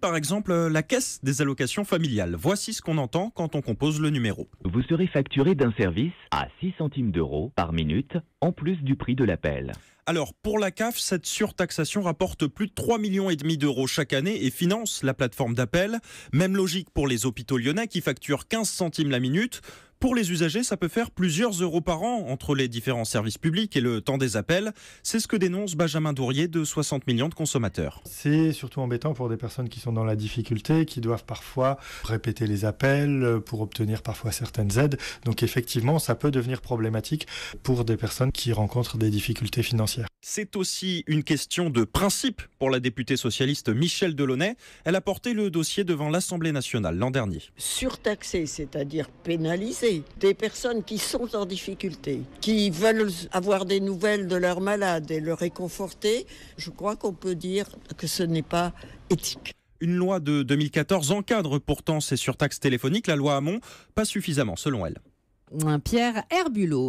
par exemple euh, la caisse des allocations familiales. Voici ce qu'on entend quand on compose le numéro. Vous serez facturé d'un service à 6 centimes d'euros par minute, en plus du prix de l'appel. Alors, pour la CAF, cette surtaxation rapporte plus de 3,5 millions d'euros chaque année et finance la plateforme d'appel. Même logique pour les hôpitaux lyonnais qui facturent 15 centimes la minute. Pour les usagers, ça peut faire plusieurs euros par an entre les différents services publics et le temps des appels. C'est ce que dénonce Benjamin Dourier de 60 millions de consommateurs. C'est surtout embêtant pour des personnes qui sont dans la difficulté, qui doivent parfois répéter les appels euh, pour obtenir parfois certaines aides. Donc effectivement, ça peut devenir problématique pour des personnes qui rencontrent des difficultés financières. C'est aussi une question de principe pour la députée socialiste Michèle Delaunay. Elle a porté le dossier devant l'Assemblée nationale l'an dernier. Surtaxer, c'est-à-dire pénaliser des personnes qui sont en difficulté, qui veulent avoir des nouvelles de leur malade et le réconforter, je crois qu'on peut dire que ce n'est pas éthique. Une loi de 2014 encadre pourtant ces surtaxes téléphoniques, la loi Hamon, pas suffisamment selon elle. Pierre Herbulot.